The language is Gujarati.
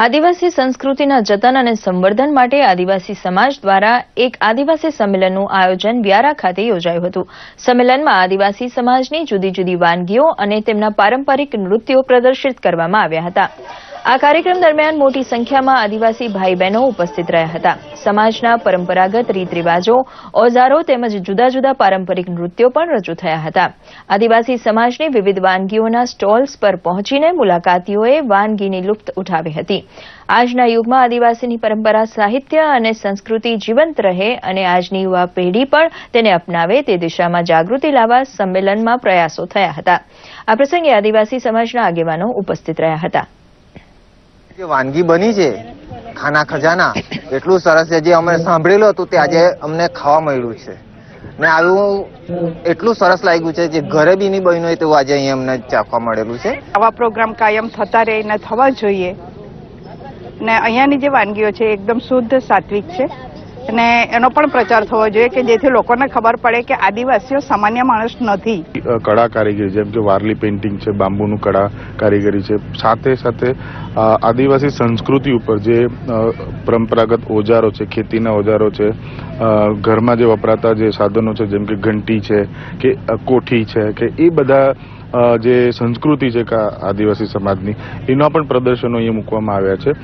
આદિવાસી સંસ્કૃતિના જતન અને સંવર્ધન માટે આદિવાસી સમાજ દ્વારા એક આદિવાસી સંમેલનનું આયોજન વ્યારા ખાતે યોજાયું હતું સંમેલનમાં આદિવાસી સમાજની જુદી જુદી વાનગીઓ અને તેમના પારંપરિક નૃત્યો પ્રદર્શિત કરવામાં આવ્યા હતા આ કાર્યક્રમ દરમિયાન મોટી સંખ્યામાં આદિવાસી ભાઈ બહેનો ઉપસ્થિત રહ્યા હતા સમાજના પરંપરાગત રીત રિવાજો ઓઝારો તેમજ જુદા જુદા પારંપરિક નૃત્યો પણ રજૂ થયા હતા આદિવાસી સમાજની વિવિધ વાનગીઓના સ્ટોલ્સ પર પહોંચીને મુલાકાતીઓએ વાનગીની લુપ્ત ઉઠાવી હતી આજના યુગમાં આદિવાસીની પરંપરા સાહિત્ય અને સંસ્કૃતિ જીવંત રહે અને આજની યુવા પેઢી પણ તેને અપનાવે તે દિશામાં જાગૃતિ લાવવા સંમેલનમાં પ્રયાસો થયા હતા આ પ્રસંગે આદિવાસી સમાજના આગેવાનો ઉપસ્થિત રહ્યા હતા જે વાનગી બની છે ખાના ખજાના એટલું સરસ છે જે અમે સાંભળેલું હતું તે આજે અમને ખાવા મળ્યું છે ને આવું એટલું સરસ લાગ્યું છે જે ઘરે બી ની બહેનો તેવું આજે અહીં અમને ચાખવા મળેલું છે આવા પ્રોગ્રામ કાયમ થતા રહે ને થવા જોઈએ ને અહીંયાની જે વાનગીઓ છે એકદમ શુદ્ધ સાત્વિક છે અને એનો પણ પ્રચાર થવો જોઈએ કે જેથી લોકોને ખબર પડે કે આદિવાસીઓ સામાન્ય માણસ નથી કળા કારીગરી જેમ કે વારલી પેઇન્ટિંગ છે બાંબુનું કળા કારીગરી છે સાથે સાથે આદિવાસી સંસ્કૃતિ ઉપર જે પરંપરાગત ઓજારો છે ખેતીના ઓજારો છે ઘરમાં જે વપરાતા જે સાધનો છે જેમ કે ઘંટી છે કે કોઠી છે કે એ બધા જે સંસ્કૃતિ છે આદિવાસી સમાજની એના પણ પ્રદર્શનો અહીંયા મૂકવામાં આવ્યા છે